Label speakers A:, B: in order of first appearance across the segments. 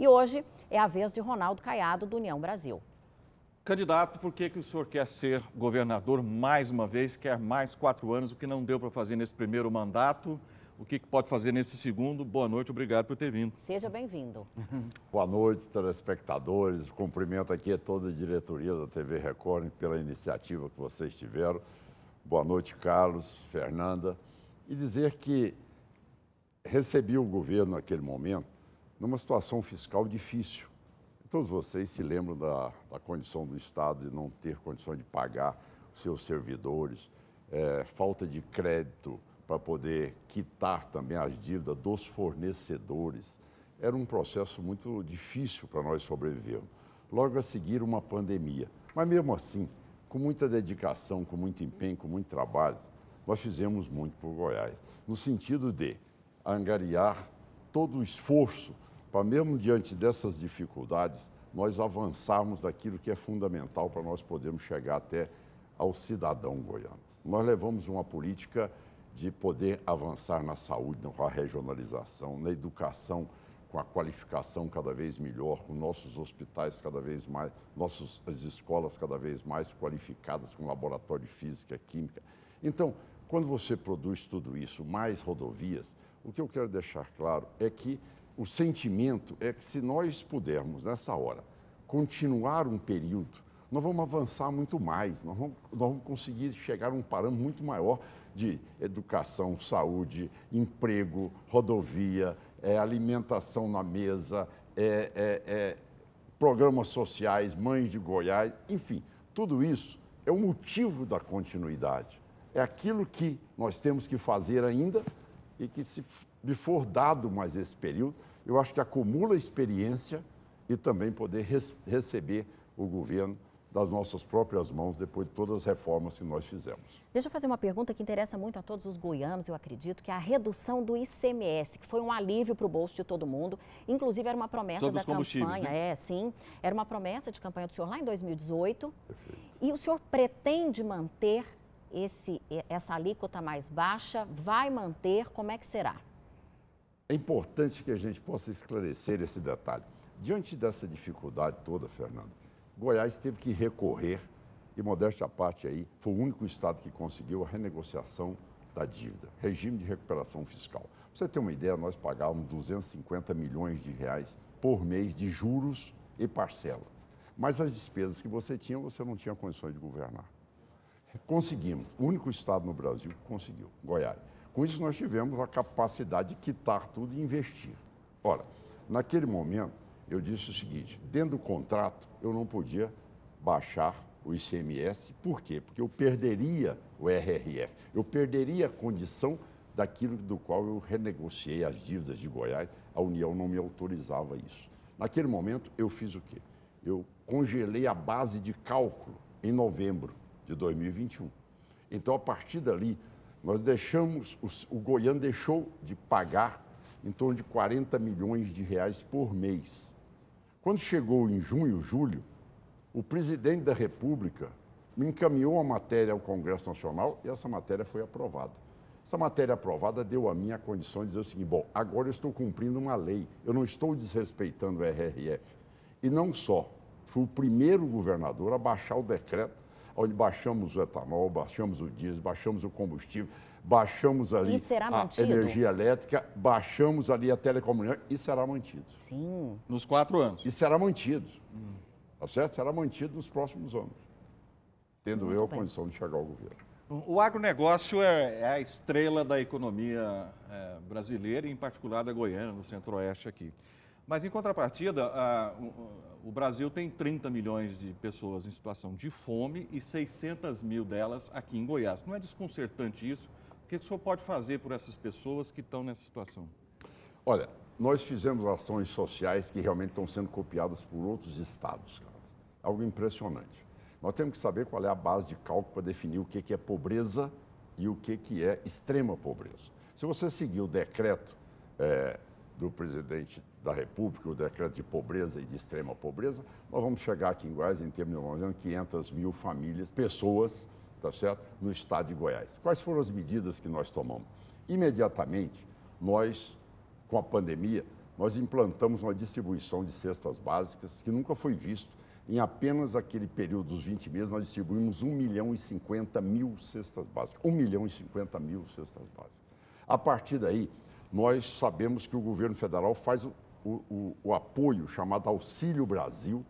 A: E hoje é a vez de Ronaldo Caiado, do União Brasil.
B: Candidato, por que, que o senhor quer ser governador mais uma vez? Quer mais quatro anos, o que não deu para fazer nesse primeiro mandato? O que, que pode fazer nesse segundo? Boa noite, obrigado por ter vindo.
A: Seja bem-vindo.
C: Boa noite, telespectadores. Cumprimento aqui toda a diretoria da TV Record pela iniciativa que vocês tiveram. Boa noite, Carlos, Fernanda. E dizer que recebi o governo naquele momento numa situação fiscal difícil. Todos vocês se lembram da, da condição do Estado de não ter condições de pagar os seus servidores, é, falta de crédito para poder quitar também as dívidas dos fornecedores. Era um processo muito difícil para nós sobrevivermos. Logo a seguir, uma pandemia. Mas mesmo assim, com muita dedicação, com muito empenho, com muito trabalho, nós fizemos muito por Goiás, no sentido de angariar todo o esforço para mesmo diante dessas dificuldades, nós avançarmos daquilo que é fundamental para nós podermos chegar até ao cidadão goiano. Nós levamos uma política de poder avançar na saúde, com a regionalização, na educação, com a qualificação cada vez melhor, com nossos hospitais cada vez mais, nossas escolas cada vez mais qualificadas, com laboratório de física, química. Então, quando você produz tudo isso, mais rodovias, o que eu quero deixar claro é que o sentimento é que se nós pudermos, nessa hora, continuar um período, nós vamos avançar muito mais, nós vamos, nós vamos conseguir chegar a um parâmetro muito maior de educação, saúde, emprego, rodovia, é, alimentação na mesa, é, é, é programas sociais, mães de Goiás, enfim, tudo isso é o motivo da continuidade. É aquilo que nós temos que fazer ainda e que se me for dado mais esse período, eu acho que acumula experiência e também poder res, receber o governo das nossas próprias mãos depois de todas as reformas que nós fizemos.
A: Deixa eu fazer uma pergunta que interessa muito a todos os goianos, eu acredito, que é a redução do ICMS, que foi um alívio para o bolso de todo mundo. Inclusive, era uma promessa Sobre da campanha. Né? É, sim. Era uma promessa de campanha do senhor lá em 2018. Perfeito. E o senhor pretende manter esse, essa alíquota mais baixa? Vai manter? Como é que será?
C: É importante que a gente possa esclarecer esse detalhe. Diante dessa dificuldade toda, Fernando, Goiás teve que recorrer, e modéstia à parte aí, foi o único estado que conseguiu a renegociação da dívida, regime de recuperação fiscal. Pra você ter uma ideia, nós pagávamos 250 milhões de reais por mês de juros e parcela. Mas as despesas que você tinha, você não tinha condições de governar. Conseguimos. O único estado no Brasil que conseguiu, Goiás. Com isso, nós tivemos a capacidade de quitar tudo e investir. Ora, naquele momento, eu disse o seguinte: dentro do contrato, eu não podia baixar o ICMS, por quê? Porque eu perderia o RRF, eu perderia a condição daquilo do qual eu renegociei as dívidas de Goiás, a União não me autorizava isso. Naquele momento, eu fiz o quê? Eu congelei a base de cálculo em novembro de 2021. Então, a partir dali, nós deixamos, o, o Goiânia deixou de pagar em torno de 40 milhões de reais por mês. Quando chegou em junho, julho, o presidente da República me encaminhou a matéria ao Congresso Nacional e essa matéria foi aprovada. Essa matéria aprovada deu a mim a condição de dizer o seguinte: bom, agora eu estou cumprindo uma lei, eu não estou desrespeitando o RRF. E não só, fui o primeiro governador a baixar o decreto onde baixamos o etanol, baixamos o diesel, baixamos o combustível, baixamos ali a energia elétrica, baixamos ali a telecomunicação e será mantido. Sim. Nos
B: quatro anos. E será mantido. Hum. Tá certo? Será mantido nos próximos anos.
C: Tendo Muito eu bem. a condição de chegar ao governo.
B: O agronegócio é, é, a estrela da economia é, brasileira, em particular da Goiânia, no centro-oeste aqui. Mas, em contrapartida, a, o Brasil tem 30 milhões de pessoas em situação de fome e 600 mil delas aqui em Goiás. Não é desconcertante isso? O que o senhor pode fazer por essas pessoas que estão nessa situação?
C: Olha, nós fizemos ações sociais que realmente estão sendo copiadas por outros estados. Cara. É algo impressionante. Nós temos que saber qual é a base de cálculo para definir o que é pobreza e o que é extrema pobreza. Se você seguir o decreto é, do presidente da República, o decreto de pobreza e de extrema pobreza, nós vamos chegar aqui em Goiás, em termos de uma 500 mil famílias, pessoas, tá certo? no estado de Goiás. Quais foram as medidas que nós tomamos? Imediatamente, nós, com a pandemia, nós implantamos uma distribuição de cestas básicas que nunca foi visto. Em apenas aquele período dos 20 meses, nós distribuímos 1 milhão e 50 mil cestas básicas. 1 milhão e 50 mil cestas básicas. A partir daí, nós sabemos que o governo federal faz o o, o, o apoio chamado Auxílio Brasil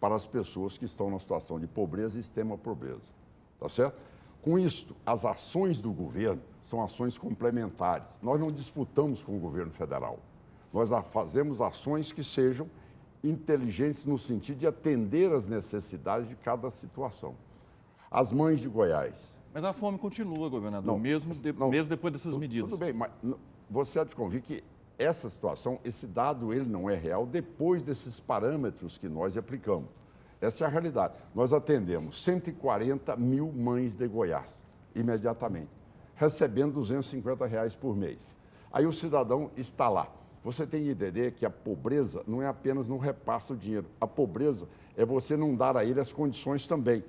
C: para as pessoas que estão na situação de pobreza e extrema pobreza. Tá certo? Com isto, as ações do governo são ações complementares. Nós não disputamos com o governo federal. Nós fazemos ações que sejam inteligentes no sentido de atender às necessidades de cada situação. As mães de Goiás.
B: Mas a fome continua, governador, não, mesmo, de, não, mesmo depois dessas medidas. Tudo
C: bem, mas você há de convir que essa situação, esse dado, ele não é real depois desses parâmetros que nós aplicamos. Essa é a realidade. Nós atendemos 140 mil mães de Goiás, imediatamente, recebendo 250 reais por mês. Aí o cidadão está lá. Você tem que entender que a pobreza não é apenas não repassa o dinheiro. A pobreza é você não dar a ele as condições também.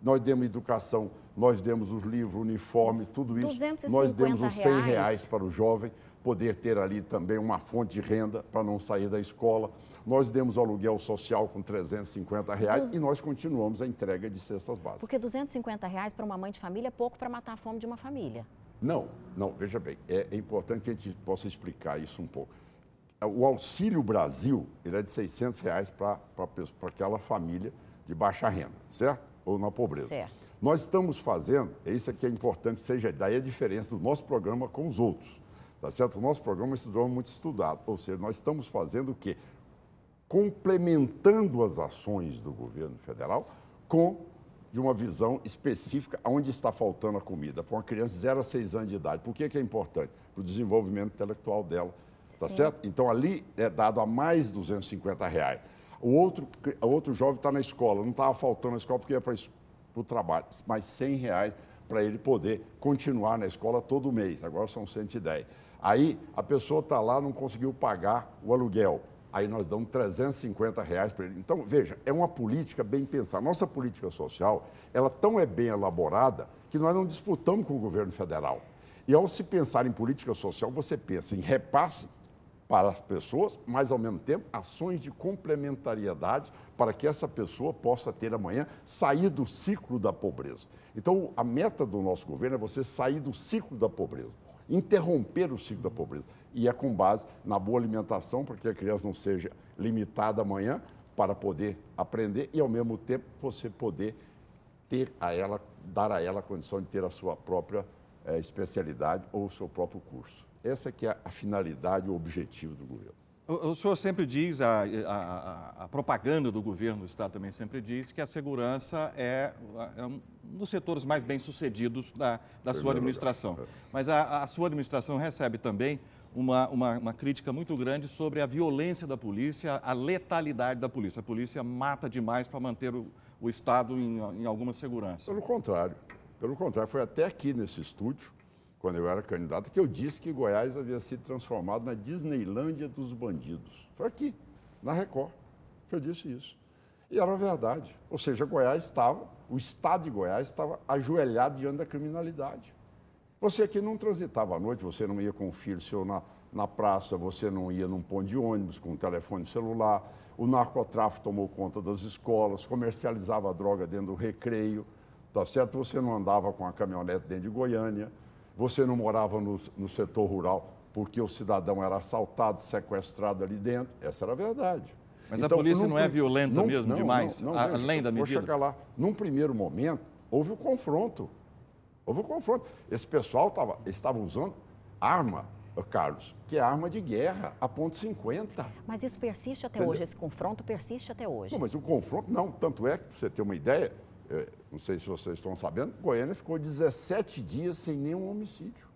C: Nós demos educação, nós demos os livros, o uniforme, tudo isso. nós demos os 100 reais, reais para o jovem poder ter ali também uma fonte de renda para não sair da escola. Nós demos aluguel social com 350 reais e nós continuamos a entrega de cestas básicas. Porque
A: 250 reais para uma mãe de família é pouco para matar a fome de uma família.
C: Não, não, veja bem, é, é importante que a gente possa explicar isso um pouco o Auxílio Brasil ele é de 600 reais para aquela família de baixa renda, certo? Ou na pobreza. Certo. Nós estamos fazendo, isso aqui é importante, seja daí a diferença do nosso programa com os outros. Tá certo? O nosso programa é muito estudado, ou seja, nós estamos fazendo o quê? Complementando as ações do governo federal com de uma visão específica onde está faltando a comida para uma criança de 0 a 6 anos de idade. Por que, que é importante? Para o desenvolvimento intelectual dela, tá Sim. certo? Então, ali é dado a mais 250 reais. O outro, o outro jovem está na escola, não estava faltando na escola porque ia para o trabalho, mais 100 reais para ele poder continuar na escola todo mês. Agora são 110. Aí a pessoa está lá, não conseguiu pagar o aluguel. Aí nós damos 350 reais para ele. Então, veja, é uma política bem pensada. Nossa política social, ela tão é bem elaborada que nós não disputamos com o governo federal. E ao se pensar em política social, você pensa em repasse para as pessoas, mas ao mesmo tempo ações de complementariedade para que essa pessoa possa ter amanhã sair do ciclo da pobreza. Então, a meta do nosso governo é você sair do ciclo da pobreza interromper o ciclo da pobreza. E é com base na boa alimentação, para que a criança não seja limitada amanhã, para poder aprender e, ao mesmo tempo, você poder ter a ela, dar a ela a condição de ter a sua própria eh, especialidade ou o seu próprio curso. Essa que é a finalidade, o objetivo do governo.
B: O, o senhor sempre diz, a, a, a, propaganda do governo do Estado também sempre diz, que a segurança é, é um nos setores mais bem-sucedidos da, da sua administração. Lugar. É. Mas a, a, sua administração recebe também uma, uma, uma, crítica muito grande sobre a violência da polícia, a letalidade da polícia. A polícia mata demais para manter o, o Estado em, em alguma segurança. Pelo contrário. Pelo contrário, foi até aqui nesse estúdio, quando eu era candidato, que eu disse
C: que Goiás havia sido transformado na Disneylândia dos bandidos. Foi aqui, na Record, que eu disse isso. E era verdade. Ou seja, Goiás estava o Estado de Goiás estava ajoelhado diante da criminalidade. Você aqui não transitava à noite, você não ia com o filho seu na, na praça, você não ia num ponto de ônibus com um telefone celular, o narcotráfico tomou conta das escolas, comercializava a droga dentro do recreio, tá certo? Você não andava com a caminhonete dentro de Goiânia, você não morava no, no setor rural porque o cidadão era assaltado, sequestrado ali dentro. Essa era a verdade. Mas então, a polícia não, não é violenta não, mesmo não, demais, além da medida? Vou chegar lá. Num primeiro momento, houve o um confronto. Houve o um confronto. Esse pessoal tava, estava usando arma, Carlos, que é arma de guerra, a ponto 50.
A: Mas isso persiste até Entendeu? hoje, esse confronto persiste até hoje. Não, mas
C: o confronto não. Tanto é que, para você ter uma ideia, eh, não sei se vocês estão sabendo, Goiânia ficou 17 dias sem nenhum homicídio.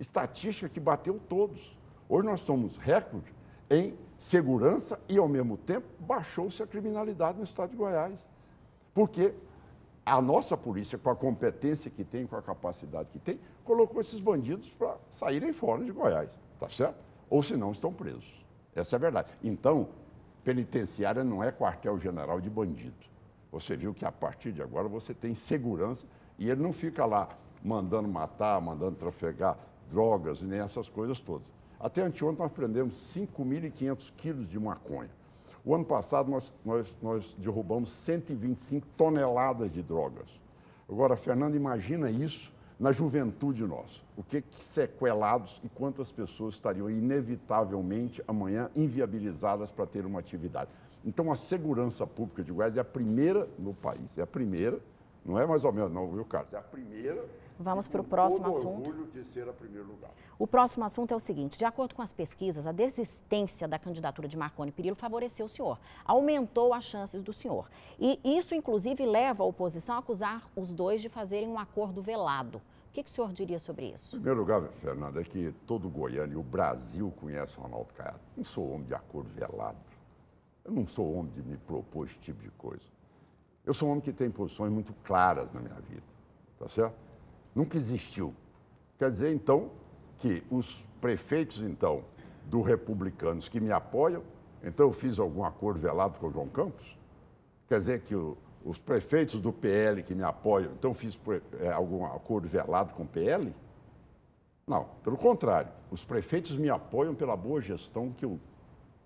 C: Estatística que bateu todos. Hoje nós somos recorde em segurança e, ao mesmo tempo, baixou-se a criminalidade no estado de Goiás. Porque a nossa polícia, com a competência que tem, com a capacidade que tem, colocou esses bandidos para saírem fora de Goiás, tá certo? Ou senão estão presos. Essa é a verdade. Então, penitenciária não é quartel-general de bandido. Você viu que a partir de agora você tem segurança e ele não fica lá mandando matar, mandando trafegar drogas, nem essas coisas todas. Até anteontem nós prendemos 5.500 quilos de maconha. O ano passado nós, nós, nós derrubamos 125 toneladas de drogas. Agora, Fernando, imagina isso na juventude nossa. O que, que sequelados e quantas pessoas estariam inevitavelmente amanhã inviabilizadas para ter uma atividade. Então, a segurança pública de Goiás é a primeira no país, é a primeira, não é mais ou menos, não, viu, Carlos? É a primeira Vamos para o próximo assunto.
A: O próximo assunto é o seguinte: de acordo com as pesquisas, a desistência da candidatura de Marconi Perillo favoreceu o senhor, aumentou as chances do senhor. E isso, inclusive, leva a oposição a acusar os dois de fazerem um acordo velado. O que, que o senhor diria sobre isso? Em
C: primeiro lugar, Fernanda, é que todo Goiânia e o Brasil conhece o Ronaldo Caiado. Não sou homem de acordo velado. Eu não sou homem de me propor esse tipo de coisa. Eu sou um homem que tem posições muito claras na minha vida, tá certo? nunca existiu. Quer dizer, então, que os prefeitos, então, do republicanos que me apoiam, então eu fiz algum acordo velado com o João Campos? Quer dizer que o, os prefeitos do PL que me apoiam, então eu fiz é, algum acordo velado com o PL? Não, pelo contrário, os prefeitos me apoiam pela boa gestão que eu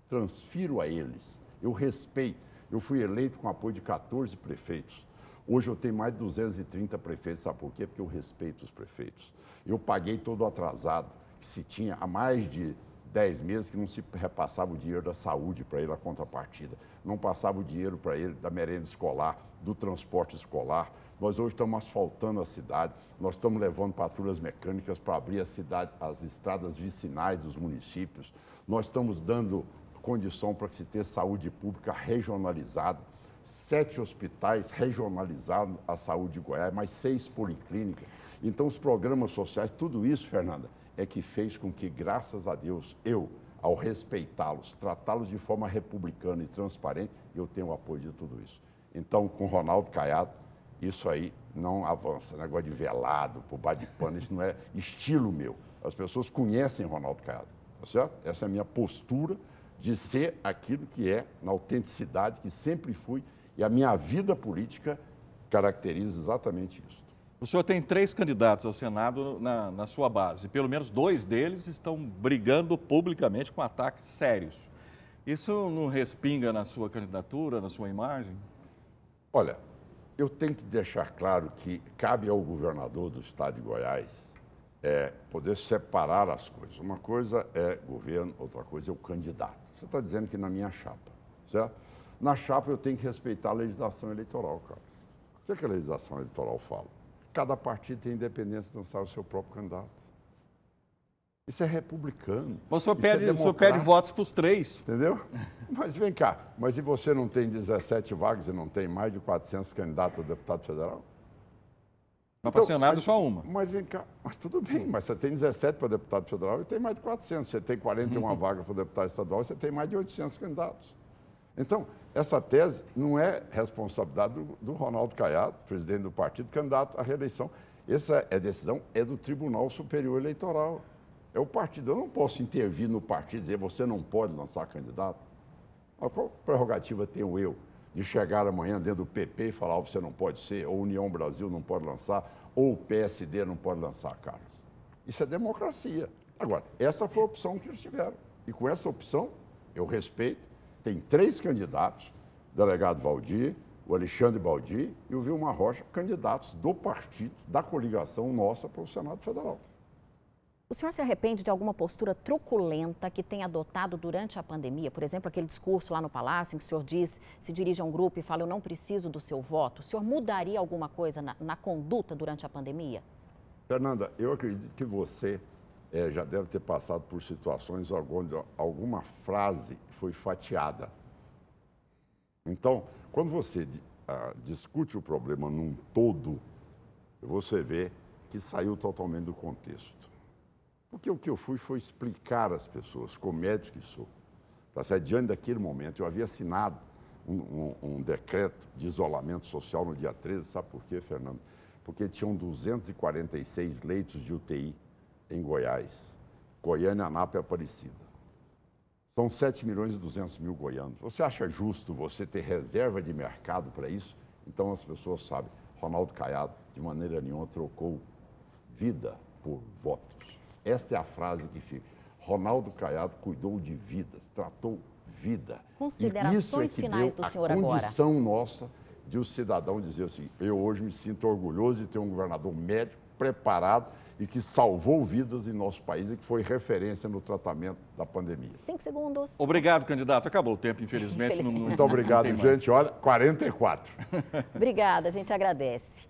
C: transfiro a eles. Eu respeito. Eu fui eleito com apoio de 14 prefeitos. Hoje eu tenho mais de 230 prefeitos, sabe por quê? Porque eu respeito os prefeitos. Eu paguei todo o atrasado que se tinha há mais de 10 meses que não se repassava o dinheiro da saúde para ele, a contrapartida. Não passava o dinheiro para ele da merenda escolar, do transporte escolar. Nós hoje estamos asfaltando a cidade, nós estamos levando patrulhas mecânicas para abrir a cidade, as estradas vicinais dos municípios. Nós estamos dando condição para que se tenha saúde pública regionalizada sete hospitais regionalizados à saúde de Goiás, mais seis policlínicas. Então, os programas sociais, tudo isso, Fernanda, é que fez com que, graças a Deus, eu, ao respeitá-los, tratá-los de forma republicana e transparente, eu tenho o apoio de tudo isso. Então, com Ronaldo Caiado, isso aí não avança. Negócio de velado, por bar de pano, isso não é estilo meu. As pessoas conhecem Ronaldo Caiado, tá certo? Essa é a minha postura de ser aquilo que é, na autenticidade que sempre fui, e a minha vida política caracteriza
B: exatamente isso. O senhor tem três candidatos ao Senado na, na sua base. Pelo menos dois deles estão brigando publicamente com ataques sérios. Isso não respinga na sua candidatura, na sua imagem? Olha, eu tenho que deixar
C: claro que cabe ao governador do estado de Goiás é, poder separar as coisas. Uma coisa é governo, outra coisa é o candidato. Você está dizendo que na minha chapa, certo? Na chapa eu tenho que respeitar a legislação eleitoral, Carlos. O que, é que a legislação eleitoral fala? Cada partido tem independência de lançar o seu próprio candidato.
B: Isso é republicano. Mas o senhor, pede, é o senhor pede votos para os três. Entendeu?
C: Mas vem cá, mas e você não tem 17 vagas e não tem mais de 400 candidatos a deputado federal? Tá então, para Senado, mas, só uma. Mas vem cá, mas tudo bem, mas você tem 17 para deputado federal e tem mais de 400. Você tem 41 uhum. vagas para deputado estadual, você tem mais de 800 candidatos. Então, essa tese não é responsabilidade do, do Ronaldo Caiado, presidente do partido, candidato à reeleição. Essa é decisão é do Tribunal Superior Eleitoral. É o partido. Eu não posso intervir no partido e dizer você não pode lançar candidato. Qual prerrogativa tenho eu? de chegar amanhã dentro do PP e falar, oh, você não pode ser, ou União Brasil não pode lançar, ou o PSD não pode lançar, Carlos. Isso é democracia. Agora, essa foi a opção que eles tiveram. E com essa opção, eu respeito, tem três candidatos, o delegado Valdir, o Alexandre Baldi e o Vilmar Rocha, candidatos do partido, da coligação nossa para o Senado Federal.
A: O senhor se arrepende de alguma postura truculenta que tem adotado durante a pandemia? Por exemplo, aquele discurso lá no Palácio em que o senhor diz, se dirige a um grupo e fala, eu não preciso do seu voto. O senhor mudaria alguma coisa na, na conduta durante a pandemia?
C: Fernanda, eu acredito que você é, já deve ter passado por situações onde alguma frase foi fatiada. Então, quando você ah, discute o problema num todo, você vê que saiu totalmente do contexto. Porque o que eu fui foi explicar às pessoas, como médico que sou. Tá certo? Diante daquele momento, eu havia assinado um, um, um, decreto de isolamento social no dia 13, sabe por quê, Fernando? Porque tinham 246 leitos de UTI em Goiás, Goiânia, Anápolis e é Aparecida. São 7 milhões e 200 mil goianos. Você acha justo você ter reserva de mercado para isso? Então as pessoas sabem. Ronaldo Caiado, de maneira nenhuma, trocou vida por votos. Esta é a frase que fica. Ronaldo Caiado cuidou de vidas, tratou vida. Considerações é finais do senhor agora. A condição nossa de o um cidadão dizer assim: eu hoje me sinto orgulhoso de ter um governador médico, preparado e que salvou vidas em nosso país e que foi referência no tratamento da pandemia.
A: Cinco segundos. Obrigado,
C: candidato. Acabou o tempo, infelizmente. infelizmente. Não, não, Muito obrigado, gente. Olha, 44.
A: Obrigada, a gente agradece.